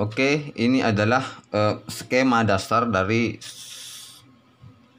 Oke, ini adalah uh, skema dasar dari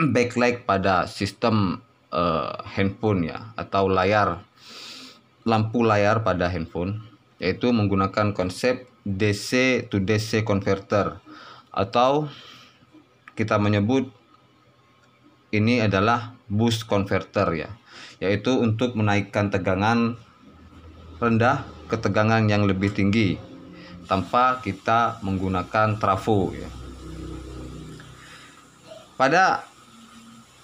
backlight pada sistem uh, handphone ya atau layar lampu layar pada handphone yaitu menggunakan konsep DC to DC converter atau kita menyebut ini adalah boost converter ya yaitu untuk menaikkan tegangan rendah ke tegangan yang lebih tinggi tanpa kita menggunakan trafo ya. Pada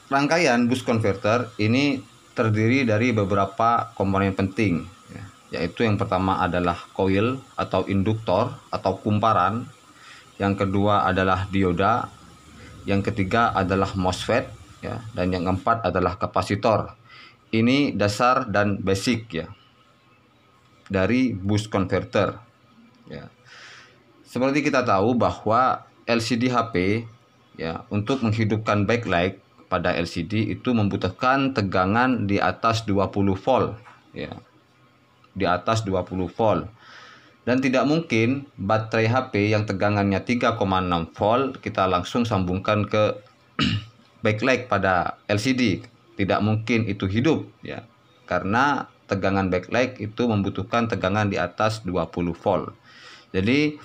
rangkaian bus converter ini terdiri dari beberapa komponen penting ya, yaitu yang pertama adalah coil atau induktor atau kumparan, yang kedua adalah dioda, yang ketiga adalah MOSFET ya, dan yang keempat adalah kapasitor. Ini dasar dan basic ya dari bus converter. Ya. Seperti kita tahu bahwa LCD HP ya untuk menghidupkan backlight pada LCD itu membutuhkan tegangan di atas 20 volt ya. Di atas 20 volt. Dan tidak mungkin baterai HP yang tegangannya 3,6 volt kita langsung sambungkan ke backlight pada LCD. Tidak mungkin itu hidup ya. Karena tegangan backlight itu membutuhkan tegangan di atas 20 volt. Jadi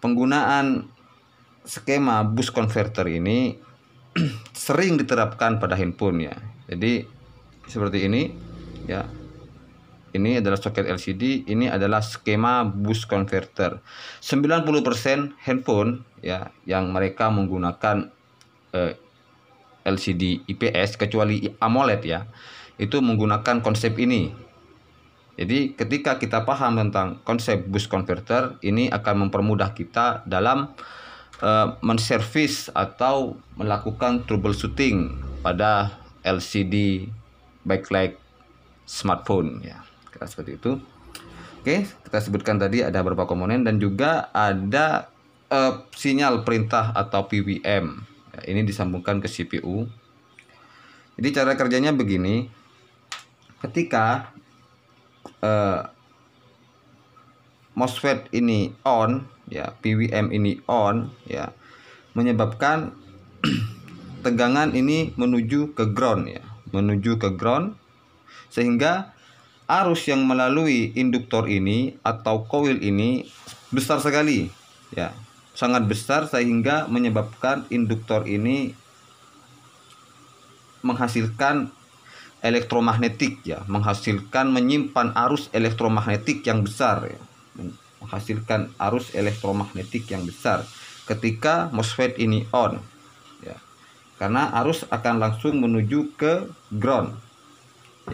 penggunaan skema boost converter ini sering diterapkan pada handphone ya. Jadi seperti ini ya. Ini adalah soket LCD, ini adalah skema boost converter. 90% handphone ya yang mereka menggunakan eh, LCD IPS kecuali AMOLED ya. Itu menggunakan konsep ini jadi ketika kita paham tentang konsep bus converter ini akan mempermudah kita dalam uh, menservis atau melakukan troubleshooting pada LCD backlight smartphone ya. Kita seperti itu. Oke, kita sebutkan tadi ada beberapa komponen dan juga ada uh, sinyal perintah atau PWM. Ya, ini disambungkan ke CPU. Jadi cara kerjanya begini. Ketika uh, MOSFET ini on ya PWM ini on ya menyebabkan tegangan ini menuju ke ground ya menuju ke ground sehingga arus yang melalui induktor ini atau koil ini besar sekali ya sangat besar sehingga menyebabkan induktor ini menghasilkan elektromagnetik ya menghasilkan menyimpan arus elektromagnetik yang besar ya. menghasilkan arus elektromagnetik yang besar ketika MOSFET ini on ya karena arus akan langsung menuju ke ground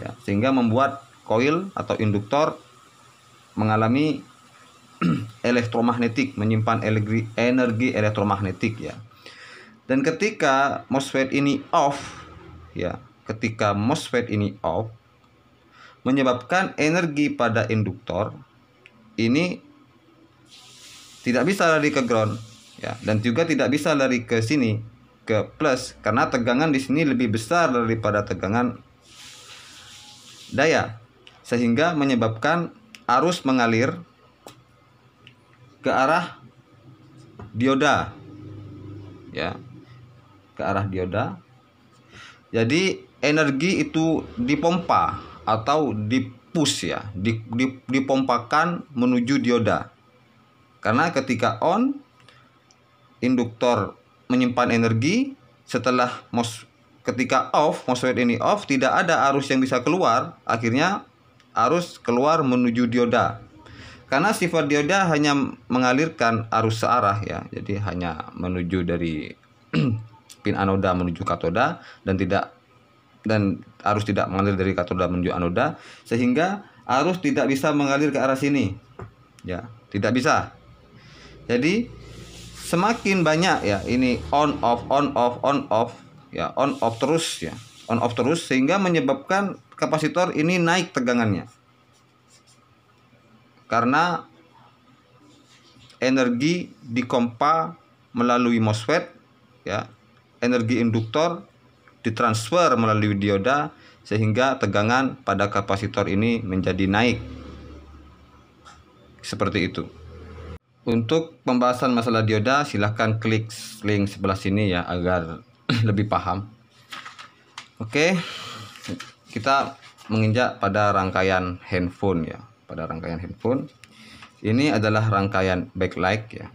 ya sehingga membuat koil atau induktor mengalami elektromagnetik menyimpan energi elektromagnetik ya dan ketika MOSFET ini off ya ketika MOSFET ini off menyebabkan energi pada induktor ini tidak bisa lari ke ground ya dan juga tidak bisa lari ke sini ke plus karena tegangan di sini lebih besar daripada tegangan daya sehingga menyebabkan arus mengalir ke arah dioda ya ke arah dioda jadi energi itu dipompa atau dipus ya, dipompakan menuju dioda. Karena ketika on induktor menyimpan energi, setelah mos ketika off, MOSFET ini off, tidak ada arus yang bisa keluar, akhirnya arus keluar menuju dioda. Karena sifat dioda hanya mengalirkan arus searah ya, jadi hanya menuju dari pin anoda menuju katoda dan tidak dan arus tidak mengalir dari katoda menuju anoda sehingga arus tidak bisa mengalir ke arah sini ya tidak bisa jadi semakin banyak ya ini on off on off on off ya on off terus ya on off terus sehingga menyebabkan kapasitor ini naik tegangannya karena energi dikompa melalui MOSFET ya energi induktor ditransfer melalui dioda sehingga tegangan pada kapasitor ini menjadi naik. Seperti itu. Untuk pembahasan masalah dioda silahkan klik link sebelah sini ya agar lebih paham. Oke. Kita menginjak pada rangkaian handphone ya, pada rangkaian handphone. Ini adalah rangkaian backlight ya.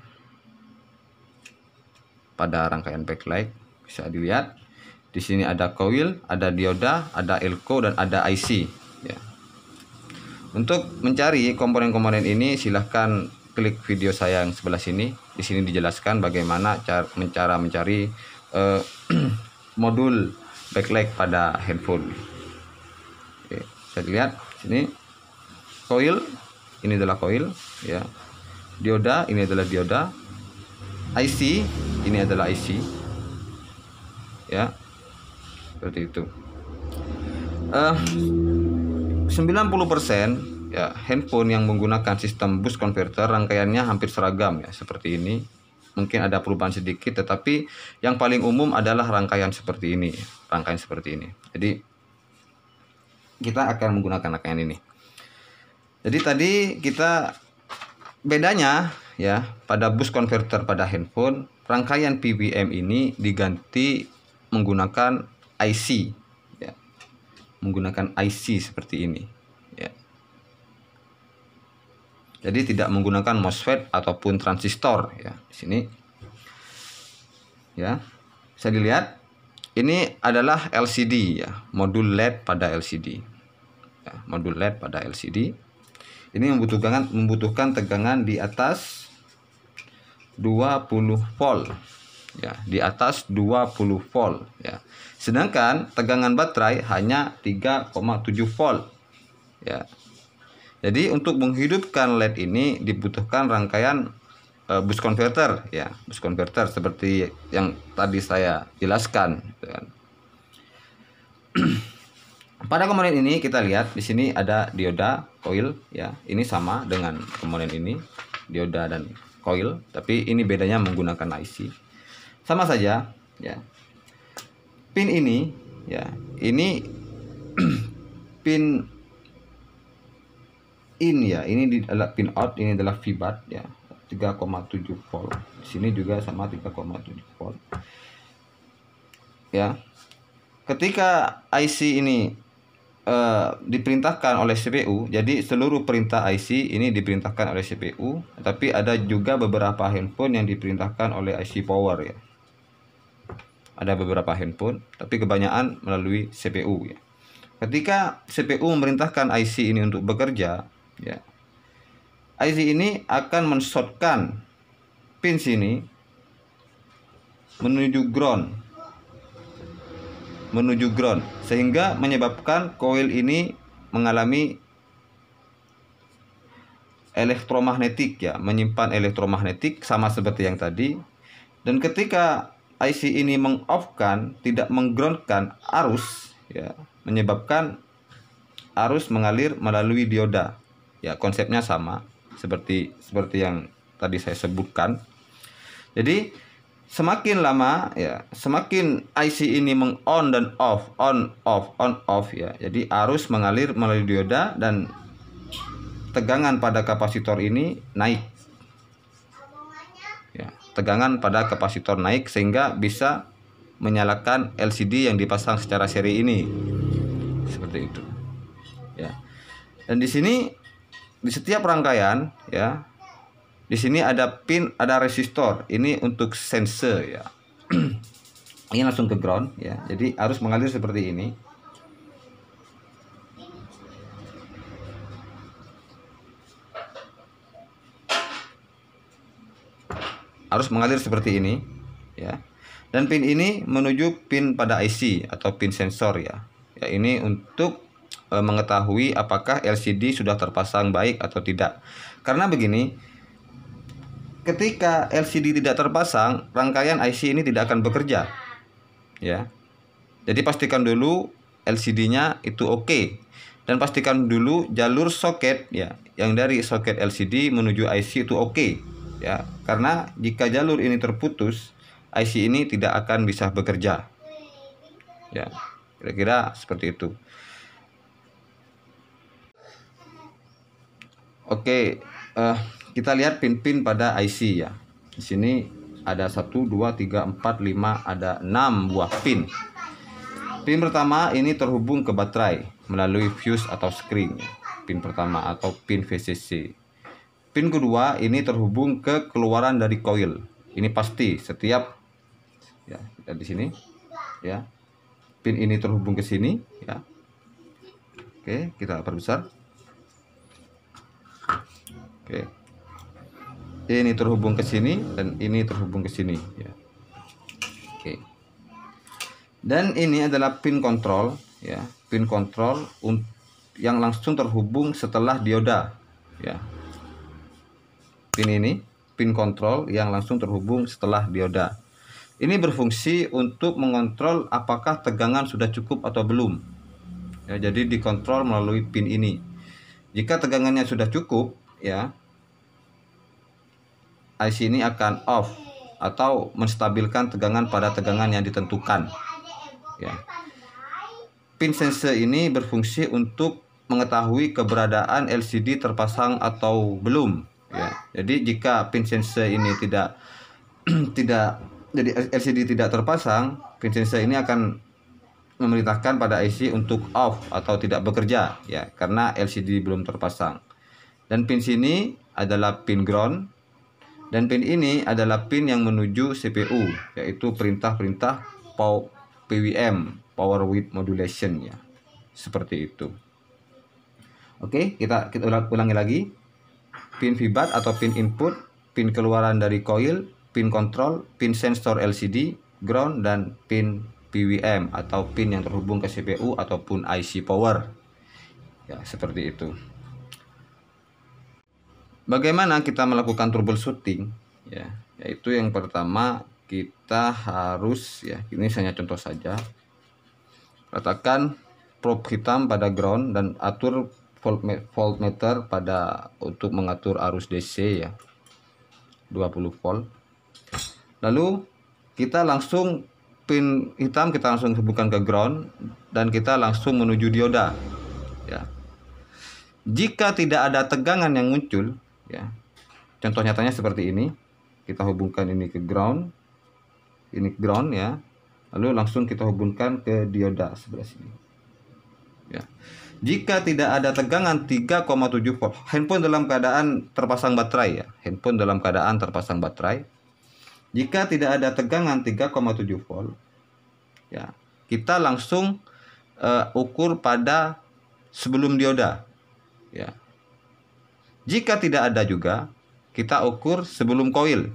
Pada rangkaian backlight bisa dilihat di sini ada coil, ada dioda, ada elko dan ada IC ya. Untuk mencari komponen-komponen ini silahkan klik video saya yang sebelah sini. Di sini dijelaskan bagaimana cara, cara mencari uh, modul backlight pada handphone. Oke, saya lihat sini coil, ini adalah coil ya. Dioda, ini adalah dioda. IC, ini adalah IC. Ya seperti itu eh, uh, 90% ya handphone yang menggunakan sistem bus converter rangkaiannya hampir seragam ya seperti ini mungkin ada perubahan sedikit tetapi yang paling umum adalah rangkaian seperti ini ya, rangkaian seperti ini jadi kita akan menggunakan rangkaian ini jadi tadi kita bedanya ya pada bus converter pada handphone rangkaian PWM ini diganti menggunakan IC ya. menggunakan IC seperti ini ya. jadi tidak menggunakan MOSFET ataupun transistor ya di sini ya bisa dilihat ini adalah LCD ya modul LED pada LCD ya, modul LED pada LCD ini membutuhkan membutuhkan tegangan di atas 20 volt ya di atas 20 volt ya sedangkan tegangan baterai hanya 3,7 volt ya jadi untuk menghidupkan LED ini dibutuhkan rangkaian e, bus converter ya bus converter seperti yang tadi saya jelaskan gitu kan. pada komponen ini kita lihat di sini ada dioda coil ya ini sama dengan komponen ini dioda dan coil tapi ini bedanya menggunakan IC sama saja ya pin ini ya ini pin in ya ini adalah pin out ini adalah fibat ya 3,7 volt di sini juga sama 3,7 volt ya ketika IC ini uh, diperintahkan oleh CPU. Jadi seluruh perintah IC ini diperintahkan oleh CPU, tapi ada juga beberapa handphone yang diperintahkan oleh IC power ya ada beberapa handphone, tapi kebanyakan melalui CPU ya. Ketika CPU memerintahkan IC ini untuk bekerja, ya. IC ini akan menshotkan pin sini menuju ground. Menuju ground sehingga menyebabkan koil ini mengalami elektromagnetik ya, menyimpan elektromagnetik sama seperti yang tadi. Dan ketika IC ini mengoffkan, tidak menggroundkan arus ya menyebabkan arus mengalir melalui dioda ya konsepnya sama seperti seperti yang tadi saya sebutkan jadi semakin lama ya semakin IC ini mengon dan off on off on off ya jadi arus mengalir melalui dioda dan tegangan pada kapasitor ini naik tegangan pada kapasitor naik sehingga bisa menyalakan LCD yang dipasang secara seri ini. Seperti itu. Ya. Dan di sini di setiap rangkaian ya di sini ada pin, ada resistor. Ini untuk sensor ya. ini langsung ke ground ya. Jadi harus mengalir seperti ini. harus mengalir seperti ini ya dan pin ini menuju pin pada IC atau pin sensor ya ya ini untuk e, mengetahui apakah LCD sudah terpasang baik atau tidak karena begini ketika LCD tidak terpasang rangkaian IC ini tidak akan bekerja ya jadi pastikan dulu LCD-nya itu oke okay. dan pastikan dulu jalur soket ya yang dari soket LCD menuju IC itu oke okay ya karena jika jalur ini terputus IC ini tidak akan bisa bekerja ya kira-kira seperti itu Oke eh, kita lihat pin-pin pada IC ya di sini ada 1 2 3 4 5 ada 6 buah pin pin pertama ini terhubung ke baterai melalui fuse atau screen pin pertama atau pin VCC Pin kedua ini terhubung ke keluaran dari koil. Ini pasti setiap ya kita di sini ya. Pin ini terhubung ke sini ya. Oke, kita perbesar. Oke. Ini terhubung ke sini dan ini terhubung ke sini ya. Oke. Dan ini adalah pin kontrol ya, pin kontrol yang langsung terhubung setelah dioda ya pin ini, pin kontrol yang langsung terhubung setelah dioda. Ini berfungsi untuk mengontrol apakah tegangan sudah cukup atau belum. Ya, jadi dikontrol melalui pin ini. Jika tegangannya sudah cukup, ya IC ini akan off atau menstabilkan tegangan pada tegangan yang ditentukan. Ya. Pin sensor ini berfungsi untuk mengetahui keberadaan LCD terpasang atau belum jadi jika pin sensor ini tidak tidak jadi LCD tidak terpasang, pin sensor ini akan memerintahkan pada IC untuk off atau tidak bekerja ya karena LCD belum terpasang. Dan pin sini adalah pin ground dan pin ini adalah pin yang menuju CPU yaitu perintah-perintah PWM power width modulation ya. Seperti itu. Oke, kita kita ulangi lagi pin feedback atau pin input, pin keluaran dari coil, pin kontrol, pin sensor LCD, ground, dan pin PWM atau pin yang terhubung ke CPU ataupun IC power. Ya, seperti itu. Bagaimana kita melakukan troubleshooting? Ya, yaitu yang pertama kita harus ya, ini hanya contoh saja. Letakkan probe hitam pada ground dan atur voltmeter pada untuk mengatur arus DC ya 20 volt lalu kita langsung pin hitam kita langsung hubungkan ke ground dan kita langsung menuju dioda ya jika tidak ada tegangan yang muncul ya contoh nyatanya seperti ini kita hubungkan ini ke ground ini ground ya lalu langsung kita hubungkan ke dioda sebelah sini ya jika tidak ada tegangan 3,7 volt, handphone dalam keadaan terpasang baterai ya, handphone dalam keadaan terpasang baterai. Jika tidak ada tegangan 3,7 volt, ya kita langsung uh, ukur pada sebelum dioda, ya. Jika tidak ada juga, kita ukur sebelum koil,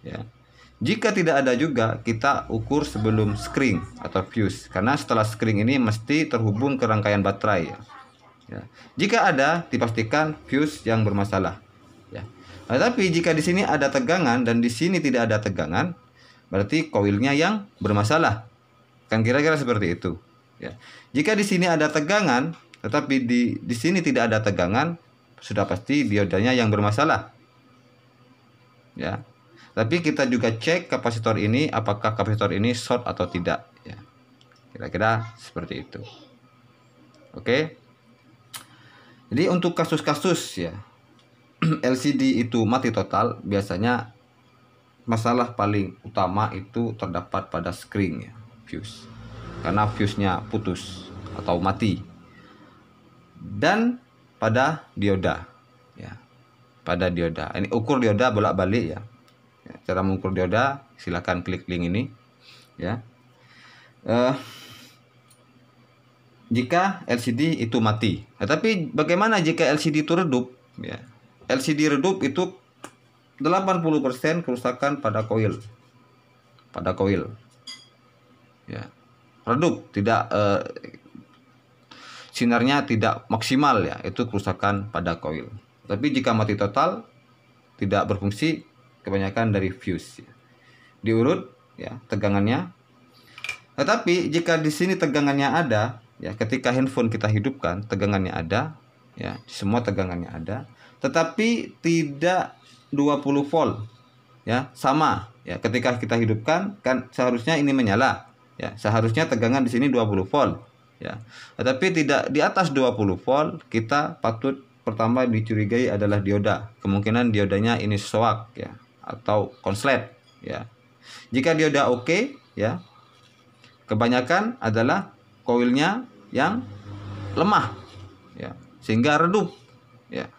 ya. Jika tidak ada juga, kita ukur sebelum screen atau fuse, karena setelah screen ini mesti terhubung ke rangkaian baterai. Ya. ya. Jika ada, dipastikan fuse yang bermasalah. Ya. Nah, tapi jika di sini ada tegangan dan di sini tidak ada tegangan, berarti koilnya yang bermasalah. Kan kira-kira seperti itu. Ya. Jika di sini ada tegangan, tetapi di di sini tidak ada tegangan, sudah pasti diodanya yang bermasalah. Ya, tapi kita juga cek kapasitor ini apakah kapasitor ini short atau tidak ya. Kira-kira seperti itu. Oke. Jadi untuk kasus-kasus ya LCD itu mati total biasanya masalah paling utama itu terdapat pada screen ya, fuse. Karena fuse-nya putus atau mati. Dan pada dioda ya. Pada dioda. Ini ukur dioda bolak-balik ya cara mengukur dioda silahkan klik link ini ya uh, jika LCD itu mati nah, tapi bagaimana jika LCD itu redup ya LCD redup itu 80% kerusakan pada koil pada koil ya redup tidak uh, sinarnya tidak maksimal ya itu kerusakan pada koil tapi jika mati total tidak berfungsi kebanyakan dari fuse. Ya. Diurut ya tegangannya. Tetapi jika di sini tegangannya ada, ya ketika handphone kita hidupkan tegangannya ada, ya semua tegangannya ada, tetapi tidak 20 volt. Ya, sama. Ya, ketika kita hidupkan kan seharusnya ini menyala. Ya, seharusnya tegangan di sini 20 volt. Ya. Tetapi tidak di atas 20 volt, kita patut pertama dicurigai adalah dioda. Kemungkinan diodanya ini soak ya atau konslet ya. Jika dia udah oke okay, ya. Kebanyakan adalah koilnya yang lemah ya, sehingga redup ya.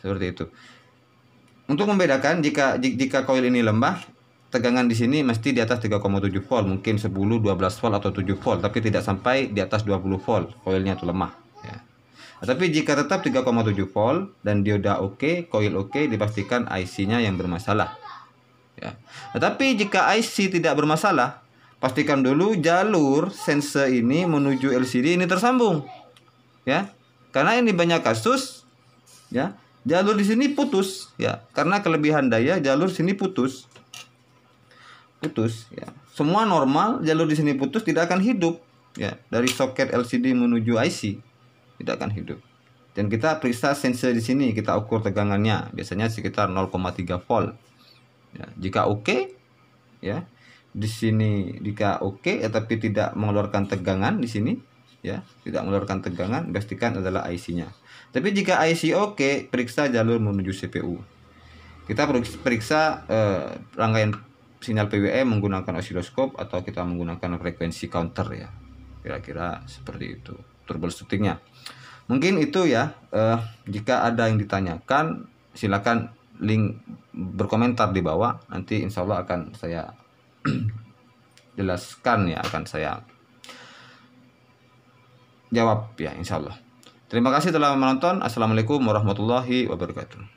Seperti itu. Untuk membedakan jika jika koil ini lemah, tegangan di sini mesti di atas 3,7 volt, mungkin 10, 12 volt atau 7 volt, tapi tidak sampai di atas 20 volt. Koilnya itu lemah. Tapi jika tetap 3,7 volt dan dioda oke, okay, koil oke, okay, dipastikan IC-nya yang bermasalah. Ya. Tetapi jika IC tidak bermasalah, pastikan dulu jalur sensor ini menuju LCD ini tersambung. Ya. Karena ini banyak kasus ya, jalur di sini putus ya, karena kelebihan daya jalur sini putus. Putus ya. Semua normal, jalur di sini putus tidak akan hidup ya dari soket LCD menuju IC tidak akan hidup. Dan kita periksa sensor di sini, kita ukur tegangannya, biasanya sekitar 0,3 volt. Ya, jika oke, okay, ya di sini jika oke, okay, ya, tapi tidak mengeluarkan tegangan di sini, ya tidak mengeluarkan tegangan, pastikan adalah IC-nya. Tapi jika IC oke, okay, periksa jalur menuju CPU. Kita periksa eh, rangkaian sinyal PWM menggunakan osiloskop atau kita menggunakan frekuensi counter ya. Kira-kira seperti itu troubleshootingnya. mungkin itu ya eh, jika ada yang ditanyakan silakan link berkomentar di bawah nanti insya Allah akan saya jelaskan ya akan saya jawab ya insya Allah terima kasih telah menonton assalamualaikum warahmatullahi wabarakatuh